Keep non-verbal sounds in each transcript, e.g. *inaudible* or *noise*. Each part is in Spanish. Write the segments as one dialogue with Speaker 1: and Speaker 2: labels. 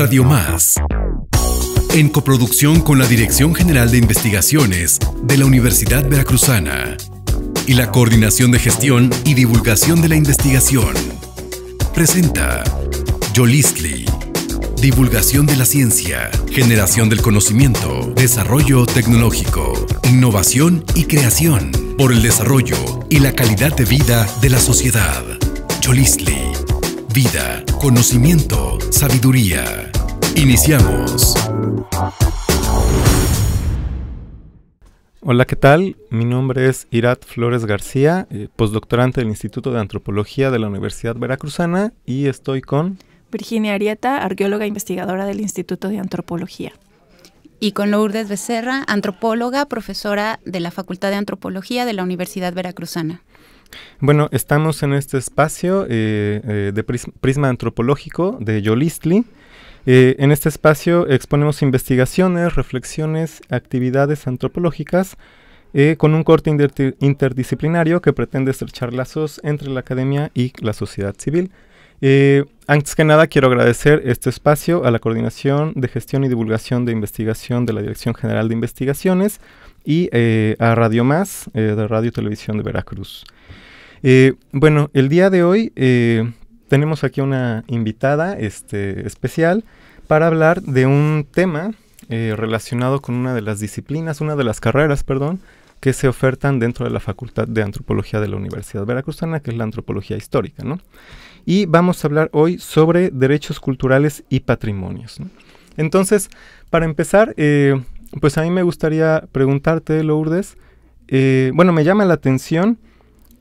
Speaker 1: Radio Más. En coproducción con la Dirección General de Investigaciones de la Universidad Veracruzana y la Coordinación de Gestión y Divulgación de la Investigación. Presenta Yolistli. Divulgación de la ciencia, generación del conocimiento, desarrollo tecnológico, innovación y creación por el desarrollo y la calidad de vida de la sociedad. Yolistli vida, conocimiento, sabiduría. Iniciamos.
Speaker 2: Hola, ¿qué tal? Mi nombre es Irat Flores García, eh, postdoctorante del Instituto de Antropología de la Universidad Veracruzana y estoy con...
Speaker 3: Virginia
Speaker 4: Arieta, arqueóloga e investigadora del Instituto de Antropología. Y con Lourdes Becerra, antropóloga, profesora de la Facultad de Antropología de la Universidad Veracruzana.
Speaker 2: Bueno, estamos en este espacio eh, eh, de prisma, antropológico de Yolistli. Eh, en este espacio exponemos investigaciones, reflexiones, actividades antropológicas con un corte interdisciplinario que pretende estrechar lazos entre la academia y la sociedad civil. antes que nada, quiero agradecer este espacio a la Coordinación de Gestión y Divulgación de Investigación de la Dirección General de Investigaciones, y eh, a Radio Más eh, de Radio Televisión de Veracruz. Eh, bueno, el día de hoy tenemos aquí una invitada este, especial para hablar de un tema relacionado con una de las disciplinas, una de las carreras, perdón, que se ofertan dentro de la Facultad de Antropología de la Universidad Veracruzana, que es la antropología histórica, ¿no? Y vamos a hablar hoy sobre derechos culturales y patrimonios. Entonces, para empezar, pues a mí me gustaría preguntarte, Lourdes, eh, bueno, me llama la atención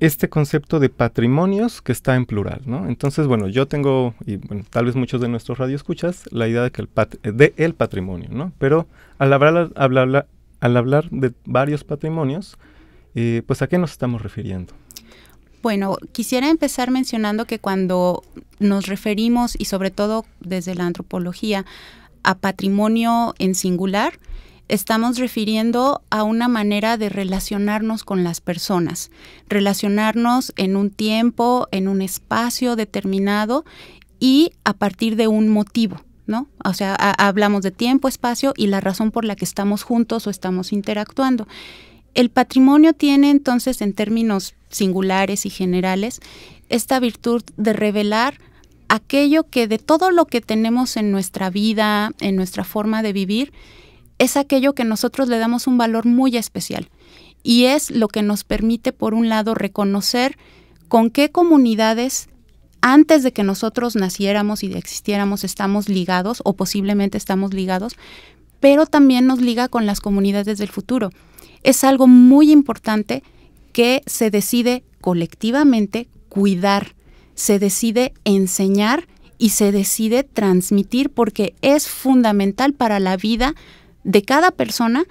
Speaker 2: este concepto de patrimonios que está en plural, ¿no? Entonces, bueno, yo tengo, y tal vez muchos de nuestros radioescuchas, la idea de que el, eh, de el patrimonio, ¿no? Pero al hablar, al hablar, de varios patrimonios, eh, pues ¿a qué nos estamos refiriendo?
Speaker 4: Bueno, quisiera empezar mencionando que cuando nos referimos, y sobre todo desde la antropología, a patrimonio en singular, estamos refiriendo a una manera de relacionarnos con las personas, relacionarnos en un tiempo, en un espacio determinado y a partir de un motivo. ¿No? O sea, hablamos de tiempo, espacio y la razón por la que estamos juntos o estamos interactuando. El patrimonio tiene entonces, en términos singulares y generales, esta virtud de revelar aquello que de todo lo que tenemos en nuestra vida, en nuestra forma de vivir, es aquello que nosotros le damos un valor muy especial y es lo que nos permite, por un lado, reconocer con qué comunidades antes de que nosotros naciéramos y existiéramos estamos ligados o posiblemente estamos ligados, pero también nos liga con las comunidades del futuro. Es algo muy importante que se decide colectivamente cuidar, se decide enseñar y se decide transmitir porque es fundamental para la vida de cada persona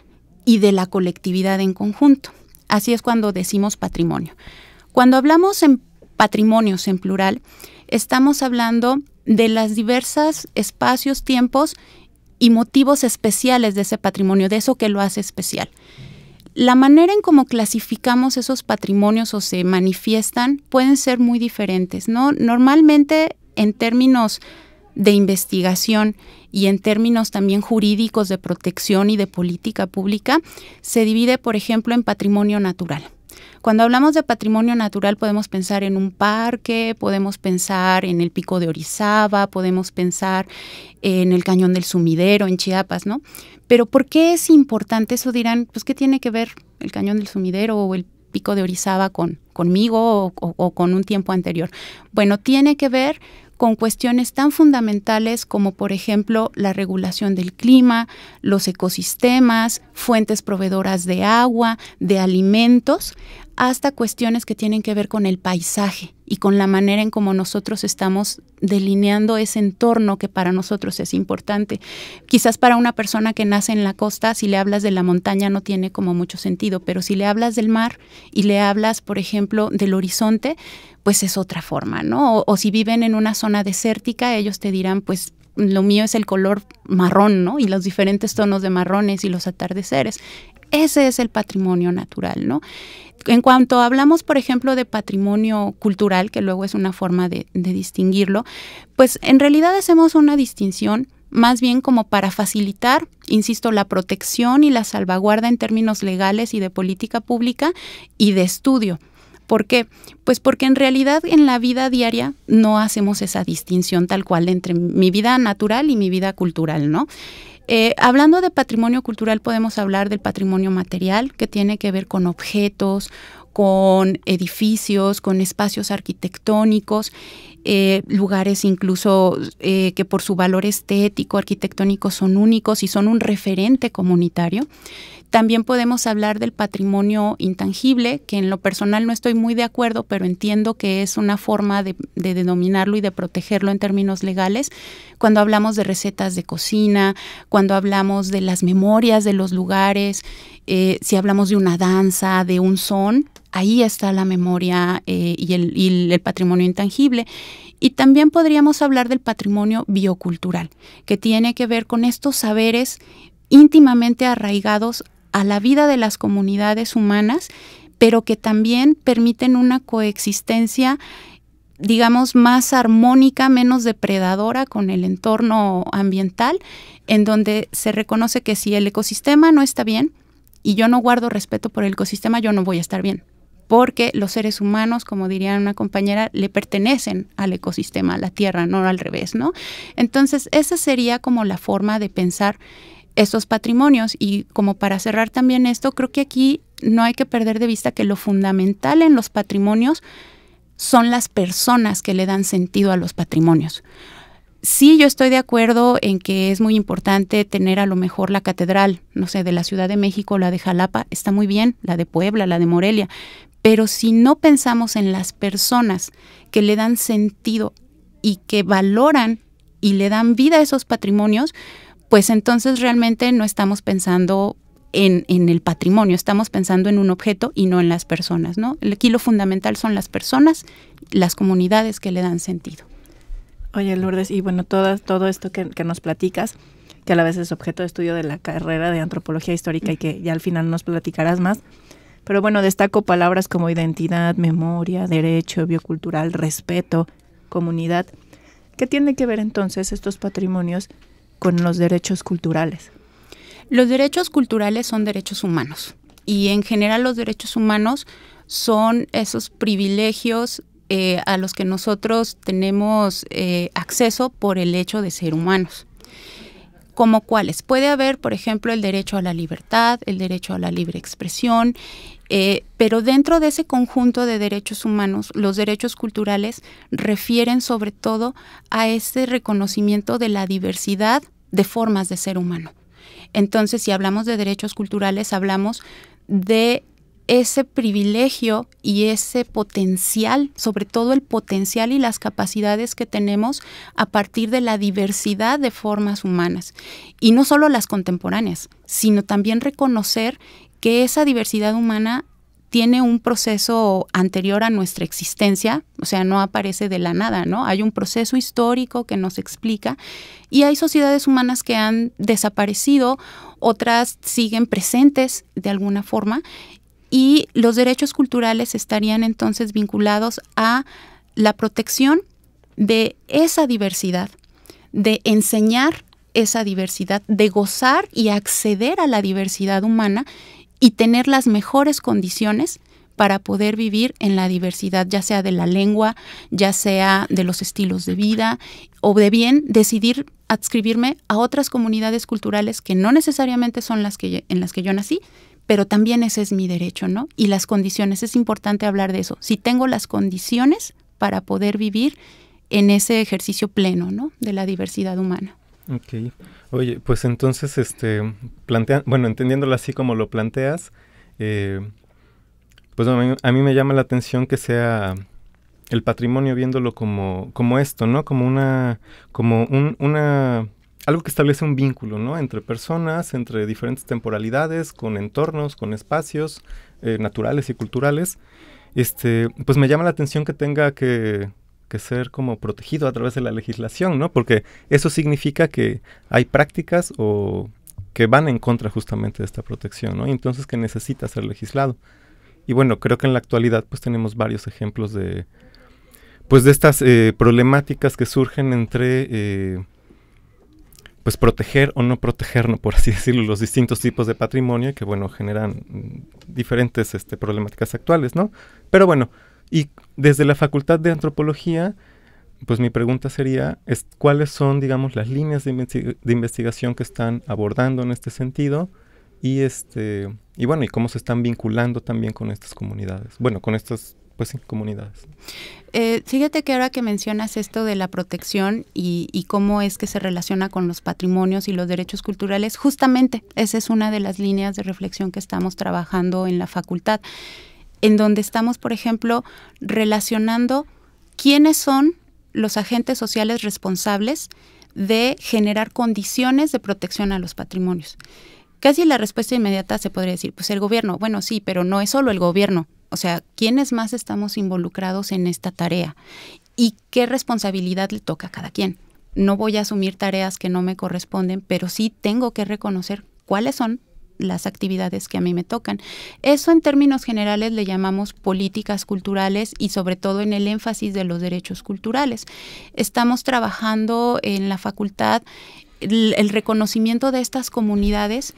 Speaker 4: y de la colectividad en conjunto. Así es cuando decimos patrimonio. Cuando hablamos en patrimonios en plural, estamos hablando de las diversas espacios, tiempos y motivos especiales de ese patrimonio, de eso que lo hace especial. La manera en cómo clasificamos esos patrimonios o se manifiestan pueden ser muy diferentes, ¿no? Normalmente en términos de investigación y en términos también jurídicos de protección y de política pública, se divide, por ejemplo, en patrimonio natural. Cuando hablamos de patrimonio natural podemos pensar en un parque, podemos pensar en el pico de Orizaba, podemos pensar en el cañón del sumidero, en Chiapas, ¿no? Pero ¿por qué es importante eso? Dirán, pues ¿qué tiene que ver el cañón del sumidero o el pico de Orizaba con, conmigo o, o con un tiempo anterior? Bueno, tiene que ver con cuestiones tan fundamentales como por ejemplo la regulación del clima, los ecosistemas, fuentes proveedoras de agua, de alimentos, hasta cuestiones que tienen que ver con el paisaje y con la manera en cómo nosotros estamos delineando ese entorno que para nosotros es importante. Quizás para una persona que nace en la costa, si le hablas de la montaña no tiene como mucho sentido, pero si le hablas del mar y le hablas, por ejemplo, del horizonte, pues es otra forma, ¿no? O, si viven en una zona desértica, ellos te dirán, pues lo mío es el color marrón, ¿no? Y los diferentes tonos de marrones y los atardeceres. Ese es el patrimonio natural, ¿no? En cuanto hablamos, por ejemplo, de patrimonio cultural, que luego es una forma de, distinguirlo, pues en realidad hacemos una distinción más bien como para facilitar, insisto, la protección y la salvaguarda en términos legales y de política pública y de estudio. ¿Por qué? Pues porque en realidad en la vida diaria no hacemos esa distinción tal cual entre mi vida natural y mi vida cultural, ¿no? Eh, hablando de patrimonio cultural, podemos hablar del patrimonio material, que tiene que ver con objetos, con edificios, con espacios arquitectónicos, eh, lugares incluso eh, que por su valor estético, arquitectónico son únicos y son un referente comunitario. También podemos hablar del patrimonio intangible, que en lo personal no estoy muy de acuerdo, pero entiendo que es una forma de, denominarlo y de protegerlo en términos legales. Cuando hablamos de recetas de cocina, cuando hablamos de las memorias de los lugares, eh, si hablamos de una danza, de un son, ahí está la memoria eh, y, el, y el patrimonio intangible. Y también podríamos hablar del patrimonio biocultural, que tiene que ver con estos saberes íntimamente arraigados a la vida de las comunidades humanas, pero que también permiten una coexistencia digamos, más armónica, menos depredadora con el entorno ambiental, en donde se reconoce que si el ecosistema no está bien y yo no guardo respeto por el ecosistema, yo no voy a estar bien, porque los seres humanos, como diría una compañera, le pertenecen al ecosistema, a la Tierra, no al revés, ¿no? Entonces, esa sería como la forma de pensar estos patrimonios. Y como para cerrar también esto, creo que aquí no hay que perder de vista que lo fundamental en los patrimonios son las personas que le dan sentido a los patrimonios. Sí, yo estoy de acuerdo en que es muy importante tener a lo mejor la catedral, no sé, de la Ciudad de México, la de Jalapa, está muy bien, la de Puebla, la de Morelia, pero si no pensamos en las personas que le dan sentido y que valoran y le dan vida a esos patrimonios, pues entonces realmente no estamos pensando en, el patrimonio, estamos pensando en un objeto y no en las personas, ¿no? Aquí lo fundamental son las personas, las comunidades que le dan sentido.
Speaker 3: Oye, Lourdes, y bueno, todo, todo esto que, que nos platicas, que a la vez es objeto de estudio de la carrera de antropología histórica y que ya al final nos platicarás más, pero bueno, destaco palabras como identidad, memoria, derecho, biocultural, respeto, comunidad. ¿Qué tiene que ver entonces estos patrimonios con los derechos culturales? Los
Speaker 4: derechos culturales son derechos humanos y en general los derechos humanos son esos privilegios eh, a los que nosotros tenemos eh, acceso por el hecho de ser humanos. Como cuáles? Puede haber, por ejemplo, el derecho a la libertad, el derecho a la libre expresión, eh, pero dentro de ese conjunto de derechos humanos, los derechos culturales refieren sobre todo a este reconocimiento de la diversidad de formas de ser humano. Entonces, si hablamos de derechos culturales, hablamos de ese privilegio y ese potencial, sobre todo el potencial y las capacidades que tenemos a partir de la diversidad de formas humanas. Y no solo las contemporáneas, sino también reconocer que esa diversidad humana tiene un proceso anterior a nuestra existencia, o sea, no aparece de la nada, ¿no? Hay un proceso histórico que nos explica y hay sociedades humanas que han desaparecido, otras siguen presentes de alguna forma y los derechos culturales estarían entonces vinculados a la protección de esa diversidad, de enseñar esa diversidad, de gozar y acceder a la diversidad humana y tener las mejores condiciones para poder vivir en la diversidad, ya sea de la lengua, ya sea de los estilos de vida, o de bien decidir adscribirme a otras comunidades culturales que no necesariamente son las que en las que yo nací, pero también ese es mi derecho, ¿no? Y las condiciones, es importante hablar de eso. Si tengo las condiciones para poder vivir en ese ejercicio pleno, ¿no? De la diversidad humana.
Speaker 2: Ok. Oye, pues entonces, este, plantea, bueno, entendiéndolo así como lo planteas, eh, pues a mí, me llama la atención que sea el patrimonio viéndolo como, como esto, ¿no? Como una, como una, algo que establece un vínculo, ¿no? Entre personas, entre diferentes temporalidades, con entornos, con espacios eh, naturales y culturales. Este, pues me llama la atención que tenga que que ser como protegido a través de la legislación, ¿no? Porque eso significa que hay prácticas o que van en contra justamente de esta protección, ¿no? Y entonces que necesita ser legislado. Y bueno, creo que en la actualidad pues tenemos varios ejemplos de, pues de estas eh, problemáticas que surgen entre, eh, pues proteger o no proteger, *laughs* por así decirlo, los distintos tipos de patrimonio que bueno generan mm, diferentes este, problemáticas actuales, ¿no? Pero bueno, y desde la Facultad de Antropología, pues mi pregunta sería, ¿cuáles son, digamos, las líneas de, investigación que están abordando en este sentido? Y, este, y bueno, y cómo se están vinculando también con estas comunidades, bueno, con estas pues comunidades.
Speaker 4: Eh, fíjate que ahora que mencionas esto de la protección y, y, cómo es que se relaciona con los patrimonios y los derechos culturales, justamente esa es una de las líneas de reflexión que estamos trabajando en la facultad en donde estamos, por ejemplo, relacionando quiénes son los agentes sociales responsables de generar condiciones de protección a los patrimonios. Casi la respuesta inmediata se podría decir, pues el gobierno, bueno, sí, pero no es solo el gobierno. O sea, ¿quiénes más estamos involucrados en esta tarea? ¿Y qué responsabilidad le toca a cada quien? No voy a asumir tareas que no me corresponden, pero sí tengo que reconocer cuáles son las actividades que a mí me tocan. Eso en términos generales le llamamos políticas culturales y sobre todo en el énfasis de los derechos culturales. Estamos trabajando en la facultad el, reconocimiento de estas comunidades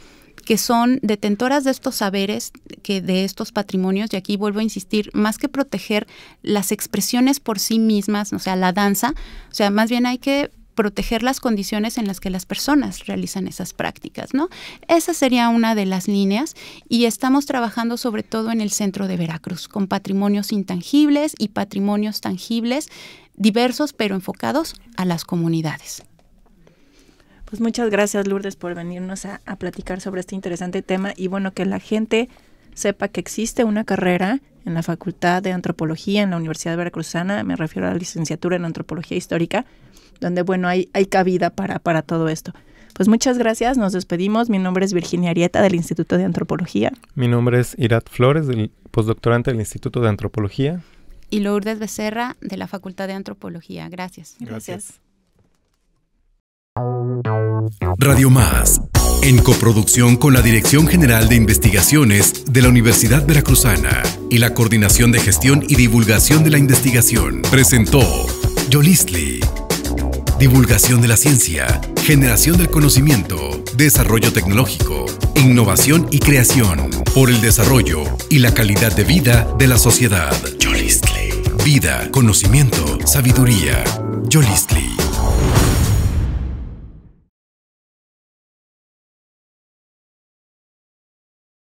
Speaker 4: que son detentoras de estos saberes, que de estos patrimonios, y aquí vuelvo a insistir, más que proteger las expresiones por sí mismas, o sea, la danza, o sea, más bien hay que proteger las condiciones en las que las personas realizan esas prácticas, ¿no? Esa sería una de las líneas y estamos trabajando sobre todo en el centro de Veracruz con patrimonios intangibles y patrimonios tangibles diversos pero enfocados a las comunidades. Pues
Speaker 3: muchas gracias Lourdes por venirnos a, a platicar
Speaker 4: sobre este interesante tema y bueno,
Speaker 3: que la gente sepa que existe una carrera en la Facultad de Antropología en la Universidad Veracruzana, me refiero a la licenciatura en Antropología Histórica, donde, bueno, hay, hay cabida para, para todo esto. Pues muchas gracias, nos despedimos. Mi nombre es Virginia Arieta del Instituto de Antropología.
Speaker 2: Mi nombre es Irat Flores, del postdoctorante del Instituto de Antropología.
Speaker 4: Y Lourdes Becerra de la Facultad de Antropología. Gracias. gracias.
Speaker 1: Radio Más, en coproducción con la Dirección General de Investigaciones de la Universidad Veracruzana y la Coordinación de Gestión y Divulgación de la Investigación, presentó Yolistli. Divulgación de la ciencia, generación del conocimiento, desarrollo tecnológico, innovación y creación por el desarrollo y la calidad de vida de la sociedad. Yolistli. Vida, conocimiento, sabiduría. Yolistli.